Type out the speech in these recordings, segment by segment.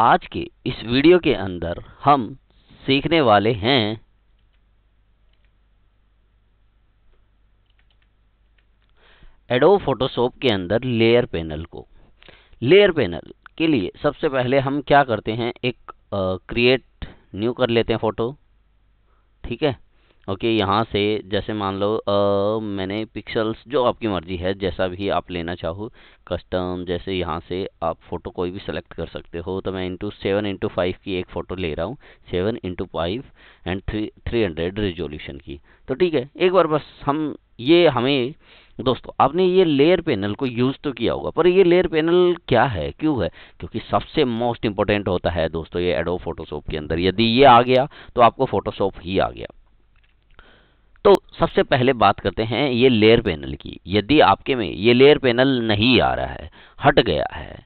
आज के इस वीडियो के अंदर हम सीखने वाले हैं एडो फोटोशॉप के अंदर लेयर पैनल को लेयर पैनल के लिए सबसे पहले हम क्या करते हैं एक क्रिएट न्यू कर लेते हैं फोटो ठीक है ओके यहाँ से जैसे मान लो आ, मैंने पिक्सल्स जो आपकी मर्जी है जैसा भी आप लेना चाहो कस्टम जैसे यहाँ से आप फ़ोटो कोई भी सेलेक्ट कर सकते हो तो मैं इंटू सेवन इंटू फाइव की एक फ़ोटो ले रहा हूँ seven into five and three three hundred resolution की तो ठीक है एक बार बस हम ये हमें दोस्तों आपने ये लेयर पैनल को यूज़ तो किया होगा पर ये लेयर पैनल क्या है क्यों है क्योंकि सबसे मोस्ट इंपॉर्टेंट होता है दोस्तों ये एडो फोटोशॉप के अंदर यदि ये आ गया तो आपको फोटोशॉप ही आ गया तो सबसे पहले बात करते हैं ये लेयर पैनल की यदि आपके में ये लेयर पैनल नहीं आ रहा है हट गया है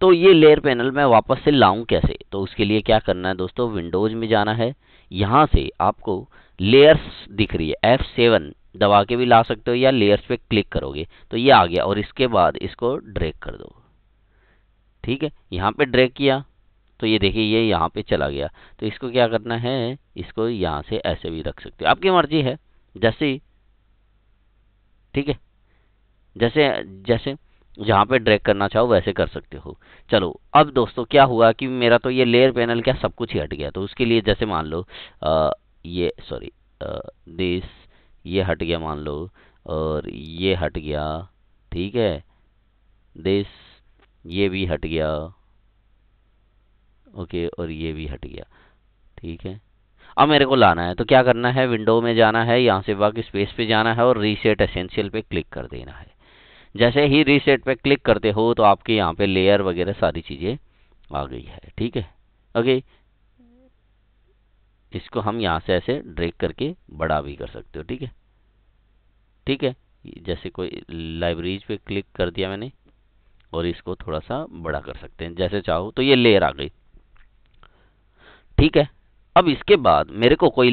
तो ये लेयर पैनल मैं वापस से लाऊं कैसे तो उसके लिए क्या करना है दोस्तों विंडोज़ में जाना है यहाँ से आपको लेयर्स दिख रही है एफ सेवन दबा के भी ला सकते हो या लेयर्स पे क्लिक करोगे तो ये आ गया और इसके बाद इसको ड्रैग कर दो ठीक है यहाँ पे ड्रैग किया तो ये देखिए ये यहाँ पे चला गया तो इसको क्या करना है इसको यहाँ से ऐसे भी रख सकते हो आपकी मर्जी है जैसे ठीक है जैसे जैसे जहाँ पे ड्रैग करना चाहो वैसे कर सकते हो चलो अब दोस्तों क्या हुआ कि मेरा तो ये लेयर पैनल क्या सब कुछ ही हट गया तो उसके लिए जैसे मान लो आ, ये सॉरी दिस ये हट गया मान लो और ये हट गया ठीक है दिस ये भी हट गया ओके और ये भी हट गया ठीक है अब मेरे को लाना है तो क्या करना है विंडो में जाना है यहाँ से वर्क स्पेस पे जाना है और रीसेट एसेंशियल पे क्लिक कर देना है जैसे ही रीसेट पे क्लिक करते हो तो आपके यहाँ पे लेयर वगैरह सारी चीज़ें आ गई है ठीक है ओके इसको हम यहाँ से ऐसे ड्रेक करके बड़ा भी कर सकते हो ठीक है ठीक है जैसे कोई लाइब्रेरीज पे क्लिक कर दिया मैंने और इसको थोड़ा सा बड़ा कर सकते हैं जैसे चाहो तो ये लेयर आ गई ठीक है अब इसके बाद मेरे को कोई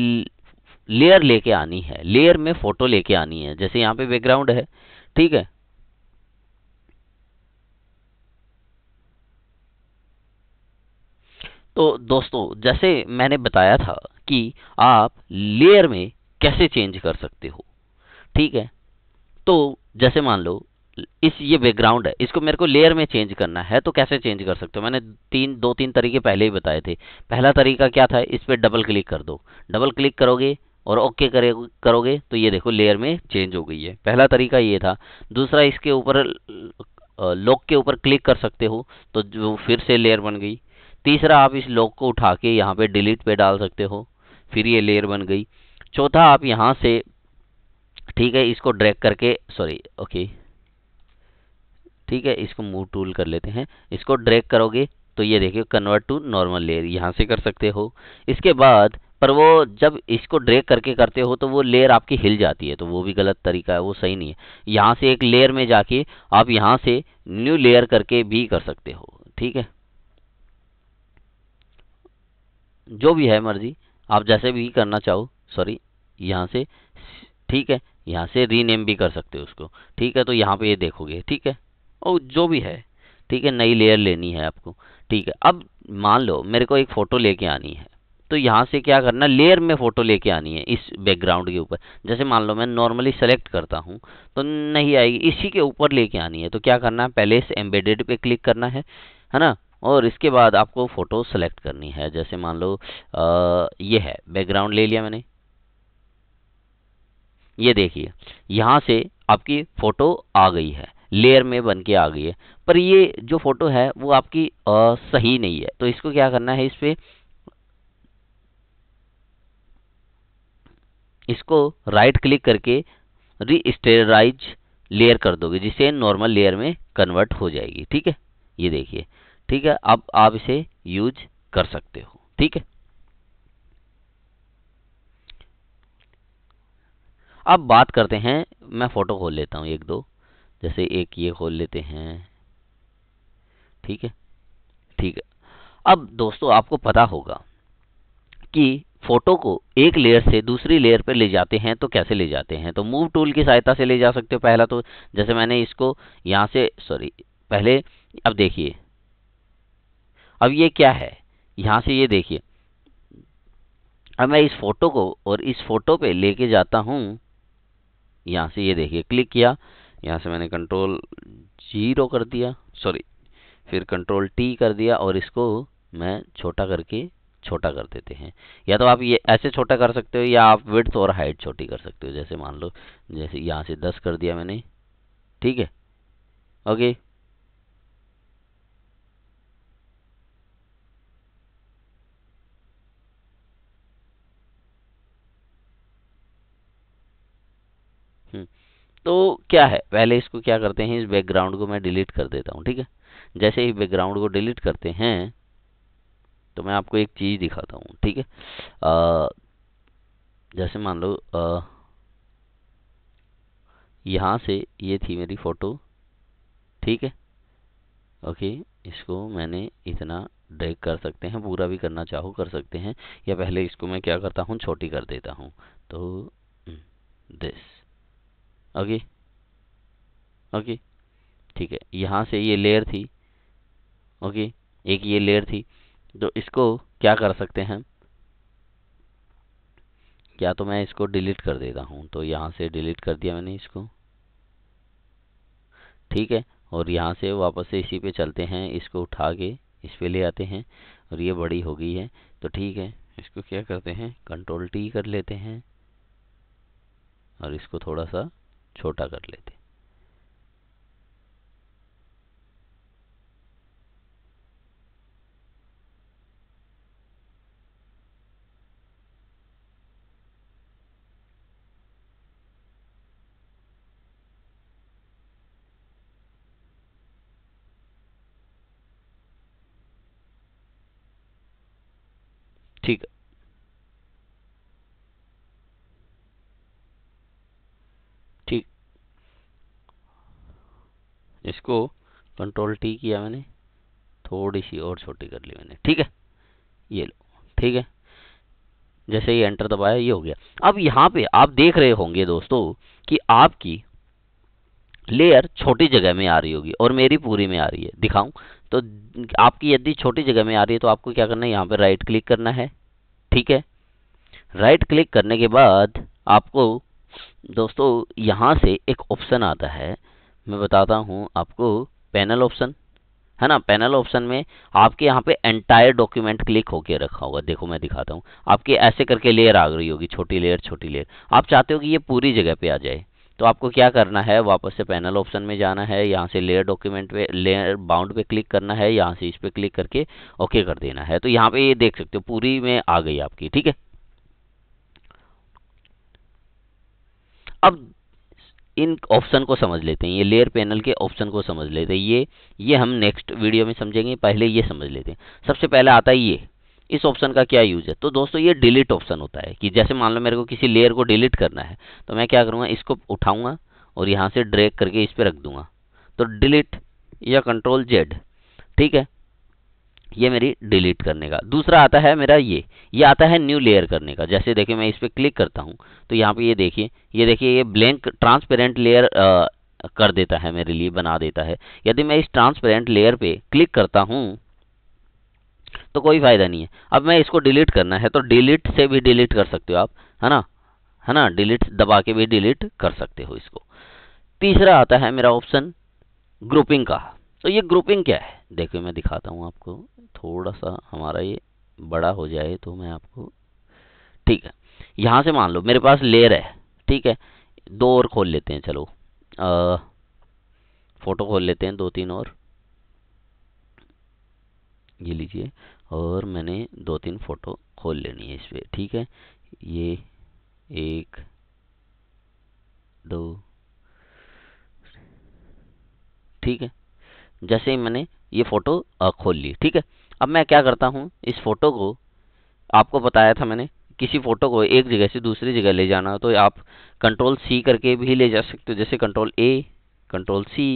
लेयर लेके आनी है लेयर में फोटो लेके आनी है जैसे यहां पे बैकग्राउंड है ठीक है तो दोस्तों जैसे मैंने बताया था कि आप लेयर में कैसे चेंज कर सकते हो ठीक है तो जैसे मान लो इस ये बैकग्राउंड है इसको मेरे को लेयर में चेंज करना है तो कैसे चेंज कर सकते हो मैंने तीन दो तीन तरीके पहले ही बताए थे पहला तरीका क्या था इस पर डबल क्लिक कर दो डबल क्लिक करोगे और ओके करे करोगे तो ये देखो लेयर में चेंज हो गई है पहला तरीका ये था दूसरा इसके ऊपर लॉक के ऊपर क्लिक कर सकते हो तो जो फिर से लेयर बन गई तीसरा आप इस लॉक को उठा के यहाँ पे डिलीट पे डाल सकते हो फिर ये लेयर बन गई चौथा आप यहाँ से ठीक है इसको ड्रैग करके सॉरी ओके ठीक है इसको मूव टूल कर लेते हैं इसको ड्रैग करोगे तो ये देखिए कन्वर्ट टू नॉर्मल लेयर यहाँ से कर सकते हो इसके बाद पर वो जब इसको ड्रैग करके करते हो तो वो लेयर आपकी हिल जाती है तो वो भी गलत तरीका है वो सही नहीं है यहाँ से एक लेयर में जाके आप यहाँ से न्यू लेयर करके भी कर सकते हो ठीक है जो भी है मर्जी आप जैसे भी करना चाहो सॉरी यहाँ से ठीक है यहाँ से रीनेम भी कर सकते हो उसको ठीक है तो यहाँ पे ये देखोगे ठीक है और जो भी है ठीक है नई लेयर लेनी है आपको ठीक है अब मान लो मेरे को एक फ़ोटो लेके आनी है तो यहाँ से क्या करना लेयर में फ़ोटो लेके आनी है इस बैकग्राउंड के ऊपर जैसे मान लो मैं नॉर्मली सेलेक्ट करता हूँ तो नहीं आएगी इसी के ऊपर लेके आनी है तो क्या करना है पहले इस एम्बेडेड पे क्लिक करना है है ना और इसके बाद आपको फ़ोटो सेलेक्ट करनी है जैसे मान लो आ, ये है बैकग्राउंड ले लिया मैंने ये देखिए यहाँ से आपकी फ़ोटो आ गई है लेयर में बन के आ गई है पर ये जो फ़ोटो है वो आपकी आ, सही नहीं है तो इसको क्या करना है इस पर इसको राइट क्लिक करके री स्टेराइज लेयर कर दोगे जिसे नॉर्मल लेयर में कन्वर्ट हो जाएगी ठीक है ये देखिए ठीक है अब आप इसे यूज कर सकते हो ठीक है अब बात करते हैं मैं फ़ोटो खोल लेता हूँ एक दो जैसे एक ये खोल लेते हैं ठीक है ठीक है अब दोस्तों आपको पता होगा कि फोटो को एक लेयर से दूसरी लेयर पर ले जाते हैं तो कैसे ले जाते हैं तो मूव टूल की सहायता से ले जा सकते हो पहला तो जैसे मैंने इसको यहाँ से सॉरी पहले अब देखिए अब ये क्या है यहाँ से ये देखिए अब मैं इस फोटो को और इस फोटो पे लेके जाता हूँ यहाँ से ये देखिए क्लिक किया यहाँ से मैंने कंट्रोल जीरो कर दिया सॉरी फिर कंट्रोल टी कर दिया और इसको मैं छोटा करके छोटा कर देते हैं या तो आप ये ऐसे छोटा कर सकते हो या आप विड्थ और हाइट छोटी कर सकते हो जैसे मान लो जैसे यहाँ से दस कर दिया मैंने ठीक है ओके तो क्या है पहले इसको क्या करते हैं इस बैकग्राउंड को मैं डिलीट कर देता हूँ ठीक है जैसे ही बैकग्राउंड को डिलीट करते हैं तो मैं आपको एक चीज़ दिखाता हूँ ठीक है जैसे मान लो यहाँ से ये थी मेरी फ़ोटो ठीक है ओके इसको मैंने इतना ड्रैग कर सकते हैं पूरा भी करना चाहो कर सकते हैं या पहले इसको मैं क्या करता हूँ छोटी कर देता हूँ तो दिस हम्म, ओके ओके ठीक है यहाँ से ये लेयर थी ओके एक ये लेयर थी तो इसको क्या कर सकते हैं क्या तो मैं इसको डिलीट कर देता हूँ तो यहाँ से डिलीट कर दिया मैंने इसको ठीक है और यहाँ से वापस से इसी पे चलते हैं इसको उठा के इस पर ले आते हैं और ये बड़ी हो गई है तो ठीक है इसको क्या करते हैं कंट्रोल टी कर लेते हैं और इसको थोड़ा सा छोटा कर लेते इसको कंट्रोल टी किया मैंने थोड़ी सी और छोटी कर ली मैंने ठीक है ये लो ठीक है जैसे ही एंटर दबाया ये हो गया अब यहाँ पे आप देख रहे होंगे दोस्तों कि आपकी लेयर छोटी जगह में आ रही होगी और मेरी पूरी में आ रही है दिखाऊं तो आपकी यदि छोटी जगह में आ रही है तो आपको क्या करना है यहाँ पे राइट क्लिक करना है ठीक है राइट क्लिक करने के बाद आपको दोस्तों यहाँ से एक ऑप्शन आता है मैं बताता हूँ आपको पैनल ऑप्शन है ना पैनल ऑप्शन में आपके यहाँ पे एंटायर डॉक्यूमेंट क्लिक होकर रखा होगा देखो मैं दिखाता हूँ आपके ऐसे करके लेयर आ रही होगी छोटी लेयर छोटी लेयर आप चाहते हो कि ये पूरी जगह पे आ जाए तो आपको क्या करना है वापस से पैनल ऑप्शन में जाना है यहाँ से लेयर डॉक्यूमेंट पे लेयर बाउंड पे क्लिक करना है यहाँ से इस पर क्लिक करके ओके कर देना है तो यहाँ पे ये देख सकते हो पूरी में आ गई आपकी ठीक है अब इन ऑप्शन को समझ लेते हैं ये लेयर पैनल के ऑप्शन को समझ लेते हैं ये ये हम नेक्स्ट वीडियो में समझेंगे पहले ये समझ लेते हैं सबसे पहले आता है ये इस ऑप्शन का क्या यूज़ है तो दोस्तों ये डिलीट ऑप्शन होता है कि जैसे मान लो मेरे को किसी लेयर को डिलीट करना है तो मैं क्या करूँगा इसको उठाऊँगा और यहाँ से ड्रैग करके इस पर रख दूँगा तो डिलीट या कंट्रोल जेड ठीक है ये मेरी डिलीट करने का दूसरा आता है मेरा ये ये आता है न्यू लेयर करने का जैसे देखिए मैं इस पर क्लिक करता हूँ तो यहाँ पे ये देखिए ये देखिए ये ब्लैंक ट्रांसपेरेंट लेयर कर देता है मेरे लिए बना देता है यदि मैं इस ट्रांसपेरेंट लेयर पे क्लिक करता हूँ तो कोई फ़ायदा नहीं है अब मैं इसको डिलीट करना है तो डिलीट से भी डिलीट कर सकते हो आप है ना है ना डिलीट दबा के भी डिलीट कर सकते हो इसको तीसरा आता है मेरा ऑप्शन ग्रुपिंग का तो ये ग्रुपिंग क्या है देखिए मैं दिखाता हूँ आपको थोड़ा सा हमारा ये बड़ा हो जाए तो मैं आपको ठीक है यहाँ से मान लो मेरे पास लेयर है ठीक है दो और खोल लेते हैं चलो आ, फोटो खोल लेते हैं दो तीन और ये लीजिए और मैंने दो तीन फोटो खोल लेनी है इस पर ठीक है ये एक दो ठीक है जैसे ही मैंने ये फ़ोटो खोल ली ठीक है अब मैं क्या करता हूँ इस फ़ोटो को आपको बताया था मैंने किसी फ़ोटो को एक जगह से दूसरी जगह ले जाना हो तो आप कंट्रोल सी करके भी ले जा सकते हो जैसे कंट्रोल ए कंट्रोल सी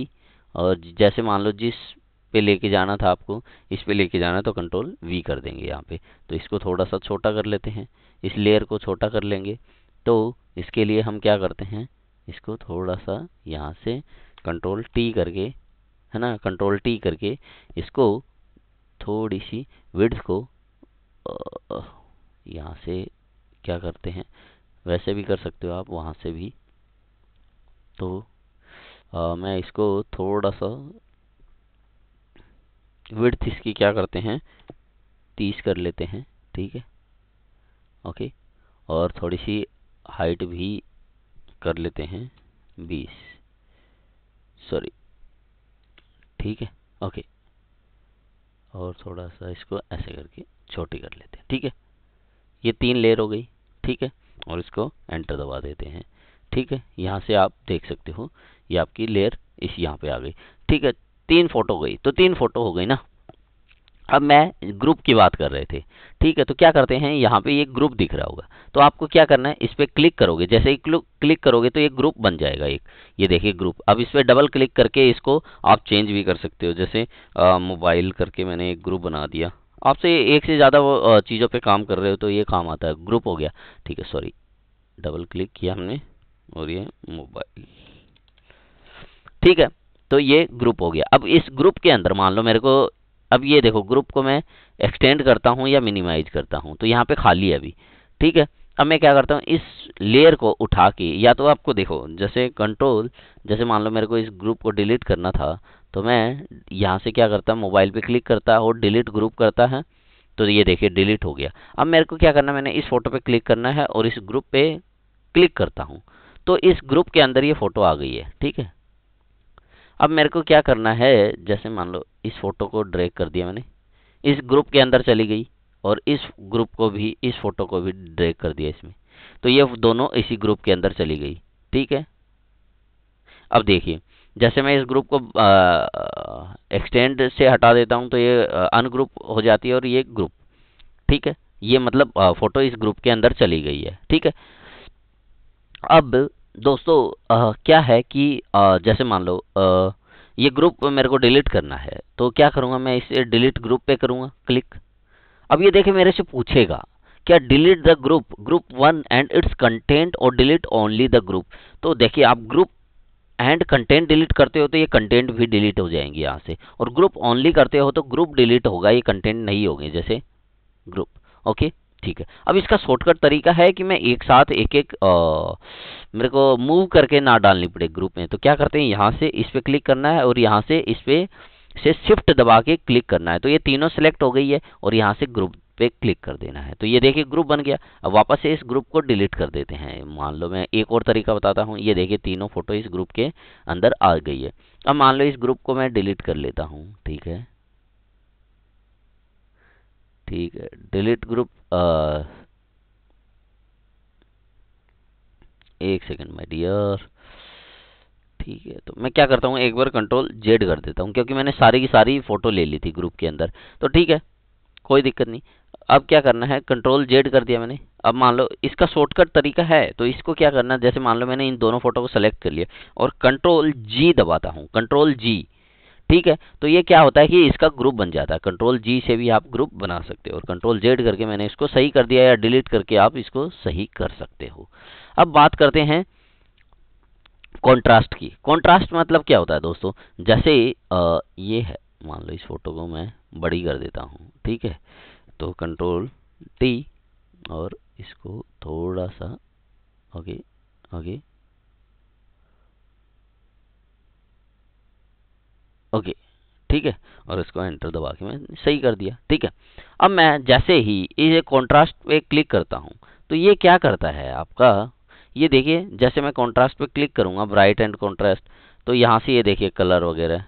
और जैसे मान लो जिस पे लेके जाना था आपको इस पे लेके जाना तो कंट्रोल वी कर देंगे यहाँ पे तो इसको थोड़ा सा छोटा कर लेते हैं इस लेयर को छोटा कर लेंगे तो इसके लिए हम क्या करते हैं इसको थोड़ा सा यहाँ से कंट्रोल टी करके है ना कंट्रोल टी करके इसको थोड़ी सी विड्थ को यहाँ से क्या करते हैं वैसे भी कर सकते हो आप वहाँ से भी तो आ, मैं इसको थोड़ा सा विड्थ इसकी क्या करते हैं तीस कर लेते हैं ठीक है ओके और थोड़ी सी हाइट भी कर लेते हैं बीस सॉरी ठीक है ओके और थोड़ा सा इसको ऐसे करके छोटी कर लेते हैं ठीक है ये तीन लेयर हो गई ठीक है और इसको एंटर दबा देते हैं ठीक है यहाँ से आप देख सकते हो ये आपकी लेयर इस यहाँ पे आ गई ठीक है तीन फोटो हो गई तो तीन फोटो हो गई ना अब मैं ग्रुप की बात कर रहे थे ठीक है तो क्या करते हैं यहाँ पे ये ग्रुप दिख रहा होगा तो आपको क्या करना है इस पर क्लिक करोगे जैसे ही क्लिक करोगे तो एक ग्रुप बन जाएगा एक ये देखिए ग्रुप अब इस पर डबल क्लिक करके इसको आप चेंज भी कर सकते हो जैसे मोबाइल करके मैंने एक ग्रुप बना दिया आपसे एक से ज़्यादा वो चीज़ों पर काम कर रहे हो तो ये काम आता है ग्रुप हो गया ठीक है सॉरी डबल क्लिक किया हमने और ये मोबाइल ठीक है तो ये ग्रुप हो गया अब इस ग्रुप के अंदर मान लो मेरे को अब ये देखो ग्रुप को मैं एक्सटेंड करता हूँ या मिनिमाइज करता हूँ तो यहाँ पे खाली है अभी ठीक है अब मैं क्या करता हूँ इस लेयर को उठा के या तो आपको देखो जैसे कंट्रोल जैसे मान लो मेरे को इस ग्रुप को डिलीट करना था तो मैं यहाँ से क्या करता मोबाइल पे क्लिक करता और डिलीट ग्रुप करता है तो ये देखिए डिलीट हो गया अब मेरे को क्या करना है मैंने इस फोटो पे क्लिक करना है और इस ग्रुप पे क्लिक करता हूँ तो इस ग्रुप के अंदर ये फोटो आ गई है ठीक है अब मेरे को क्या करना है जैसे मान लो इस फोटो को ड्रैग कर दिया मैंने इस ग्रुप के अंदर चली गई और इस ग्रुप को भी इस फोटो को भी ड्रैग कर दिया इसमें तो ये दोनों इसी ग्रुप के अंदर चली गई ठीक है अब देखिए जैसे मैं इस ग्रुप को एक्सटेंड से हटा देता हूँ तो ये अनग्रुप हो जाती है और ये ग्रुप ठीक है ये मतलब आ, फोटो इस ग्रुप के अंदर चली गई है ठीक है अब दोस्तों आ, क्या है कि आ, जैसे मान लो आ, ये ग्रुप मेरे को डिलीट करना है तो क्या करूँगा मैं इसे डिलीट ग्रुप पे करूँगा क्लिक अब ये देखे मेरे से पूछेगा क्या delete the group group one and its content और डिलीट ओनली द ग्रुप तो देखिए आप ग्रुप एंड कंटेंट डिलीट करते हो तो ये कंटेंट भी डिलीट हो जाएंगे यहाँ से और ग्रुप ओनली करते हो तो ग्रुप डिलीट होगा ये कंटेंट नहीं होगी जैसे ग्रुप ओके ठीक है अब इसका शॉर्टकट तरीका है कि मैं एक साथ एक एक आ, मेरे को मूव करके ना डालनी पड़े ग्रुप में तो क्या करते हैं यहाँ से इस पर क्लिक करना है और यहाँ से इस पर से शिफ्ट दबा के क्लिक करना है तो ये तीनों सेलेक्ट हो गई है और यहाँ से ग्रुप पे क्लिक कर देना है तो ये देखिए ग्रुप बन गया अब वापस से इस ग्रुप को डिलीट कर देते हैं मान लो मैं एक और तरीका बताता हूँ ये देखिए तीनों फोटो इस ग्रुप के अंदर आ गई है अब मान लो इस ग्रुप को मैं डिलीट कर लेता हूँ ठीक है ठीक है डिलीट ग्रुप uh, एक सेकंड माय डियर ठीक है तो मैं क्या करता हूँ एक बार कंट्रोल जेड कर देता हूँ क्योंकि मैंने सारी की सारी फ़ोटो ले ली थी ग्रुप के अंदर तो ठीक है कोई दिक्कत नहीं अब क्या करना है कंट्रोल जेड कर दिया मैंने अब मान लो इसका शॉर्टकट तरीका है तो इसको क्या करना है जैसे मान लो मैंने इन दोनों फोटो को सेलेक्ट कर लिया और कंट्रोल जी दबाता हूँ कंट्रोल जी ठीक है तो ये क्या होता है कि इसका ग्रुप बन जाता है कंट्रोल जी से भी आप ग्रुप बना सकते हो और कंट्रोल जेड करके मैंने इसको सही कर दिया या डिलीट करके आप इसको सही कर सकते हो अब बात करते हैं कॉन्ट्रास्ट की कॉन्ट्रास्ट मतलब क्या होता है दोस्तों जैसे आ, ये है मान लो इस फोटो को मैं बड़ी कर देता हूँ ठीक है तो कंट्रोल टी और इसको थोड़ा सा ओके ओके ओके ठीक है और इसको एंटर दबा के मैं सही कर दिया ठीक है अब मैं जैसे ही ये कॉन्ट्रास्ट पे क्लिक करता हूँ तो ये क्या करता है आपका ये देखिए जैसे मैं कॉन्ट्रास्ट पे क्लिक करूँगा ब्राइट एंड कॉन्ट्रास्ट तो यहाँ से ये देखिए कलर वगैरह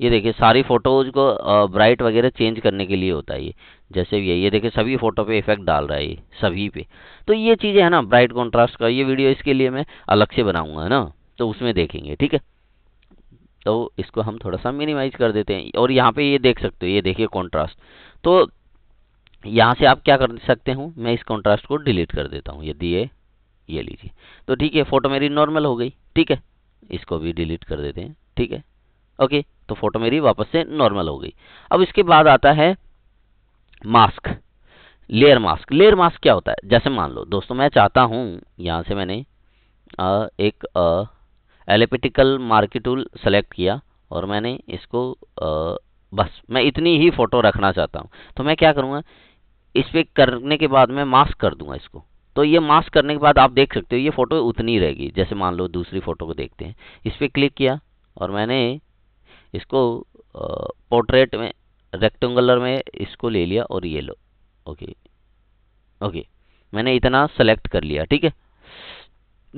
ये देखिए सारी फ़ोटोज़ को ब्राइट वगैरह चेंज करने के लिए होता है ये जैसे भी है ये देखिए सभी फ़ोटो पे इफेक्ट डाल रहा है ये सभी पे तो ये चीज़ें है ना ब्राइट कॉन्ट्रास्ट का ये वीडियो इसके लिए मैं अलग से बनाऊँगा है ना तो उसमें देखेंगे ठीक है तो इसको हम थोड़ा सा मिनिमाइज कर देते हैं और यहाँ पे ये देख सकते हो ये देखिए कॉन्ट्रास्ट तो यहाँ से आप क्या कर सकते हो मैं इस कॉन्ट्रास्ट को डिलीट कर देता हूँ यदि ये ये लीजिए तो ठीक है फ़ोटो मेरी नॉर्मल हो गई ठीक है इसको भी डिलीट कर देते हैं ठीक है ओके तो फ़ोटो मेरी वापस से नॉर्मल हो गई अब इसके बाद आता है mask layer mask layer mask क्या होता है जैसे मान लो दोस्तों मैं चाहता हूँ यहाँ से मैंने आ, एक आ, एलिपिटिकल मार्केट टूल सेलेक्ट किया और मैंने इसको आ, बस मैं इतनी ही फ़ोटो रखना चाहता हूँ तो मैं क्या करूँगा इस पर करने के बाद मैं मास्क कर दूंगा इसको तो ये मास्क करने के बाद आप देख सकते हो ये फ़ोटो उतनी रहेगी जैसे मान लो दूसरी फ़ोटो को देखते हैं इस पर क्लिक किया और मैंने इसको पोर्ट्रेट में रेक्टेंगुलर में इसको ले लिया और ये लो ओके ओके मैंने इतना सेलेक्ट कर लिया ठीक है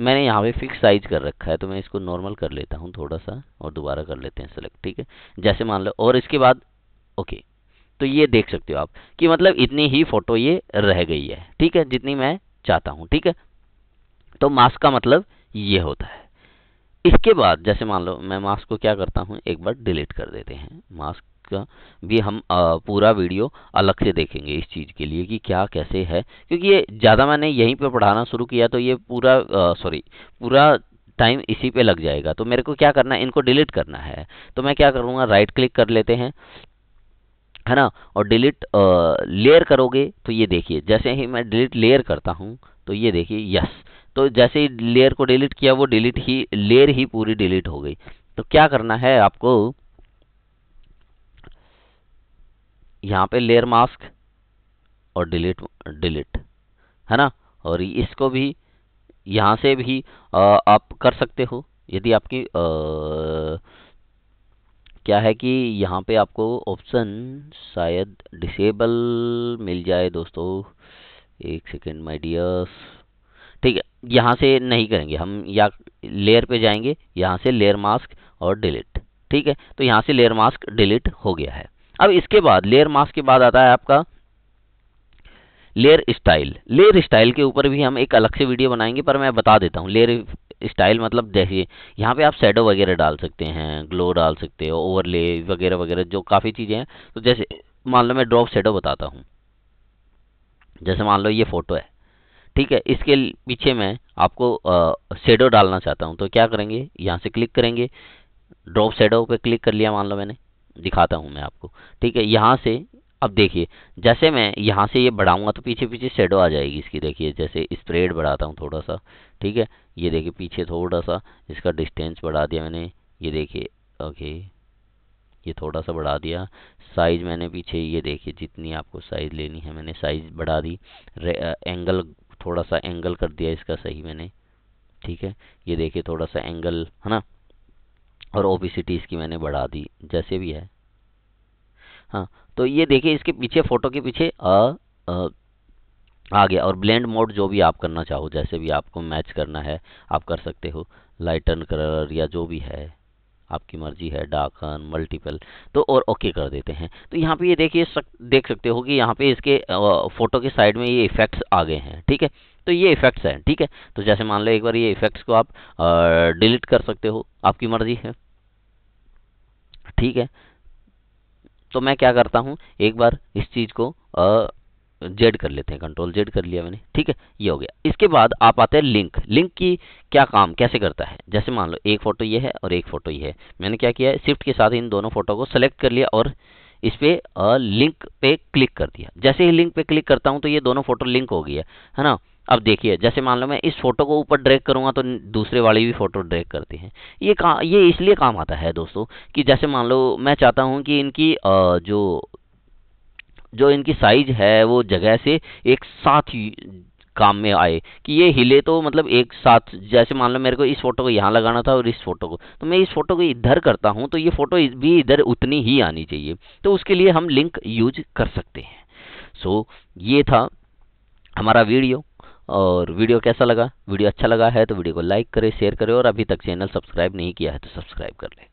मैंने यहाँ पे फिक्स साइज कर रखा है तो मैं इसको नॉर्मल कर लेता हूँ थोड़ा सा और दोबारा कर लेते हैं सेलेक्ट ठीक है जैसे मान लो और इसके बाद ओके तो ये देख सकते हो आप कि मतलब इतनी ही फोटो ये रह गई है ठीक है जितनी मैं चाहता हूँ ठीक है तो मास्क का मतलब ये होता है इसके बाद जैसे मान लो मैं मास्क को क्या करता हूँ एक बार डिलीट कर देते हैं मास्क का भी हम पूरा वीडियो अलग से देखेंगे इस चीज़ के लिए कि क्या कैसे है क्योंकि ये ज़्यादा मैंने यहीं पे पढ़ाना शुरू किया तो ये पूरा सॉरी पूरा टाइम इसी पे लग जाएगा तो मेरे को क्या करना है इनको डिलीट करना है तो मैं क्या करूँगा राइट क्लिक कर लेते हैं है ना और डिलीट लेयर करोगे तो ये देखिए जैसे ही मैं डिलीट लेयर करता हूँ तो ये देखिए यस तो जैसे ही लेयर को डिलीट किया वो डिलीट ही लेयर ही पूरी डिलीट हो गई तो क्या करना है आपको यहाँ पे लेयर मास्क और डिलीट डिलीट है ना और इसको भी यहाँ से भी आ, आप कर सकते हो यदि आपकी आ, क्या है कि यहाँ पे आपको ऑप्शन शायद डिसेबल मिल जाए दोस्तों एक सेकेंड माइडियस डियर्स ठीक है यहाँ से नहीं करेंगे हम या लेयर पे जाएंगे यहाँ से लेयर मास्क और डिलीट ठीक है तो यहाँ से लेयर मास्क डिलीट हो गया है अब इसके बाद लेयर मास्क के बाद आता है आपका लेयर स्टाइल लेयर स्टाइल के ऊपर भी हम एक अलग से वीडियो बनाएंगे पर मैं बता देता हूँ लेयर स्टाइल मतलब जैसे यहाँ पे आप शेडो वगैरह डाल सकते हैं ग्लो डाल सकते हो ओवरले वगैरह वगैरह जो काफ़ी चीज़ें हैं तो जैसे मान लो मैं ड्रॉप शेडो बताता हूँ जैसे मान लो ये फोटो है ठीक है इसके पीछे मैं आपको शेडो डालना चाहता हूँ तो क्या करेंगे यहाँ से क्लिक करेंगे ड्रॉप शेडो पे क्लिक कर लिया मान लो मैंने दिखाता हूँ मैं आपको ठीक है यहाँ से अब देखिए जैसे मैं यहाँ से ये बढ़ाऊँगा तो पीछे पीछे शेडो आ जाएगी इसकी देखिए जैसे स्प्रेड बढ़ाता हूँ थोड़ा सा ठीक है ये देखिए पीछे थोड़ा सा इसका डिस्टेंस बढ़ा दिया मैंने ये देखिए ओके ये थोड़ा सा बढ़ा दिया साइज़ मैंने पीछे ये देखिए जितनी आपको साइज़ लेनी है मैंने साइज़ बढ़ा दी एंगल थोड़ा सा एंगल कर दिया इसका सही मैंने ठीक है ये देखिए थोड़ा सा एंगल है ना और ओबिसिटी इसकी मैंने बढ़ा दी जैसे भी है हाँ तो ये देखिए इसके पीछे फोटो के पीछे आ, आ, आ गया और ब्लेंड मोड जो भी आप करना चाहो जैसे भी आपको मैच करना है आप कर सकते हो लाइटन कलर या जो भी है आपकी मर्जी है डाकन मल्टीपल तो और ओके कर देते हैं तो यहाँ पे ये देखिए सक, देख सकते हो कि यहाँ पे इसके फ़ोटो के साइड में ये इफ़ेक्ट्स आ गए हैं ठीक है तो ये इफ़ेक्ट्स हैं ठीक है तो जैसे मान लो एक बार ये इफ़ेक्ट्स को आप डिलीट कर सकते हो आपकी मर्जी है ठीक है तो मैं क्या करता हूँ एक बार इस चीज़ को जेड कर लेते हैं कंट्रोल जेड कर लिया मैंने ठीक है ये हो गया इसके बाद आप आते हैं लिंक लिंक की क्या काम कैसे करता है जैसे मान लो एक फ़ोटो ये है और एक फ़ोटो ये है मैंने क्या किया है शिफ्ट के साथ इन दोनों फ़ोटो को सेलेक्ट कर लिया और इस पर लिंक पे क्लिक कर दिया जैसे ही लिंक पे क्लिक करता हूँ तो ये दोनों फ़ोटो लिंक हो गई है है ना अब देखिए जैसे मान लो मैं इस फोटो को ऊपर ड्रैग करूँगा तो दूसरे वाली भी फोटो ड्रैग करती हैं ये का ये इसलिए काम आता है दोस्तों कि जैसे मान लो मैं चाहता हूँ कि इनकी जो जो इनकी साइज है वो जगह से एक साथ ही काम में आए कि ये हिले तो मतलब एक साथ जैसे मान लो मेरे को इस फोटो को यहाँ लगाना था और इस फोटो को तो मैं इस फोटो को इधर करता हूँ तो ये फोटो भी इधर उतनी ही आनी चाहिए तो उसके लिए हम लिंक यूज कर सकते हैं सो so, ये था हमारा वीडियो और वीडियो कैसा लगा वीडियो अच्छा लगा है तो वीडियो को लाइक करें शेयर करें और अभी तक चैनल सब्सक्राइब नहीं किया है तो सब्सक्राइब कर लें